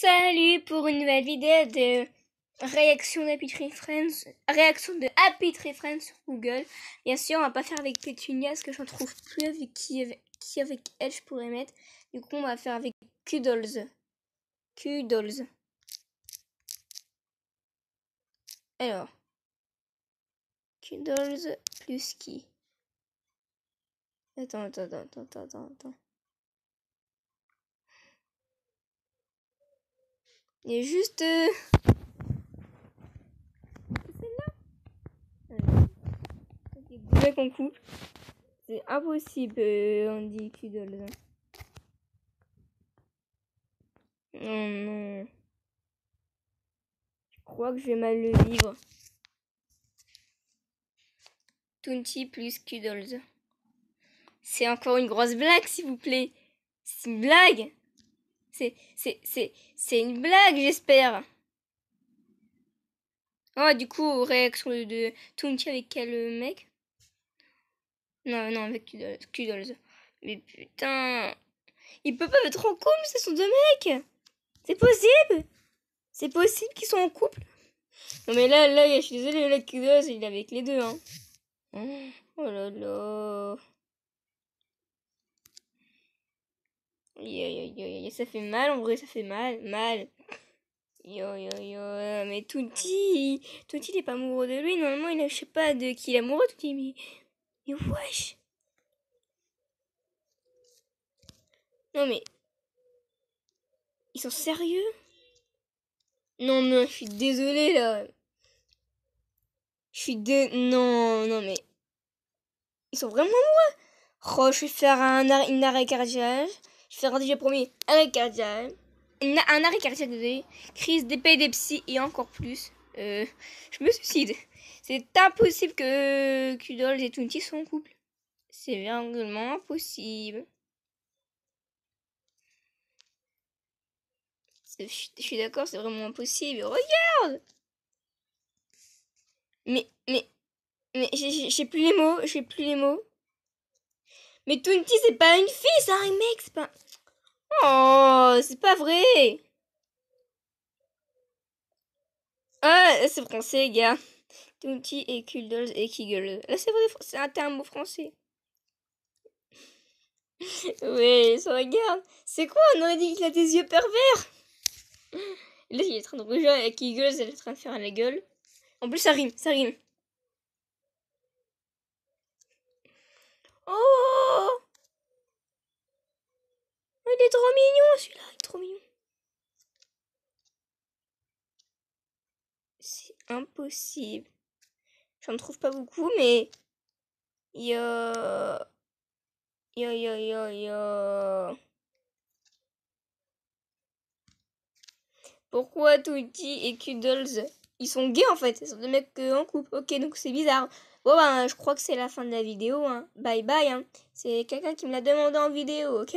Salut pour une nouvelle vidéo de réaction d'Happy Tree Friends, réaction de Happy Tree Friends sur Google. Bien sûr, on va pas faire avec Petunia parce que j'en trouve plus avec qui, avec elle je pourrais mettre. Du coup, on va faire avec Kuddles, Kuddles. Alors. Kuddles plus qui Attends, attends, attends, attends, attends. attends. Il est juste... Euh, C'est C'est impossible, on dit Cuddles. Non, non. Je crois que je vais mal le vivre. Tunti plus Cuddles. C'est encore une grosse blague, s'il vous plaît. C'est une blague c'est, c'est, c'est, une blague, j'espère. oh du coup, réaction de Tunchi avec quel euh, mec Non, non, avec Kudols. Mais putain. Il peut pas être en couple, ce sont deux mecs C'est possible C'est possible qu'ils soient en couple Non, mais là, là, je suis désolée, le il est avec les deux, hein. Oh là là. ça fait mal, en vrai, ça fait mal, mal. Yo, yo, yo, mais Tuti Tuti n'est pas amoureux de lui. Normalement, il ne je sais pas de qui il est amoureux, Tuti mais. Mais wesh! Non, mais. Ils sont sérieux? Non, non je suis désolée, là. Je suis de Non, non, mais. Ils sont vraiment amoureux! Oh, je vais faire un arrêt, arrêt cardiaque. Je un déjà promis un arrêt cardiaque, un arrêt cardiaque, crise d'épilepsie et encore plus. Euh, je me suicide. C'est impossible que Kudol et Tunti soient en couple. C'est vraiment impossible. Je suis d'accord, c'est vraiment impossible. Regarde Mais, mais, mais, j'ai plus les mots, j'ai plus les mots. Mais Twinty, c'est pas une fille, c'est un mec, c'est pas... Oh, c'est pas vrai Ah, c'est français, gars. Twinty et Kuddles et Kiggle. Là, ah, c'est vrai, c'est un terme français. oui, ça regarde. C'est quoi On aurait dit qu'il a des yeux pervers. Là, il est en train de rougir avec Kiggle, elle est en train de faire la gueule. En plus, ça rime, ça rime. Oh Il est trop mignon celui-là, il est trop mignon. C'est impossible. J'en trouve pas beaucoup, mais... Yo Yo yo yo yo Pourquoi Tweety et Cuddles Ils sont gays en fait, ils sont des mecs en coupe. Ok, donc c'est bizarre. Bon, ben, je crois que c'est la fin de la vidéo. Hein. Bye bye. Hein. C'est quelqu'un qui me l'a demandé en vidéo, ok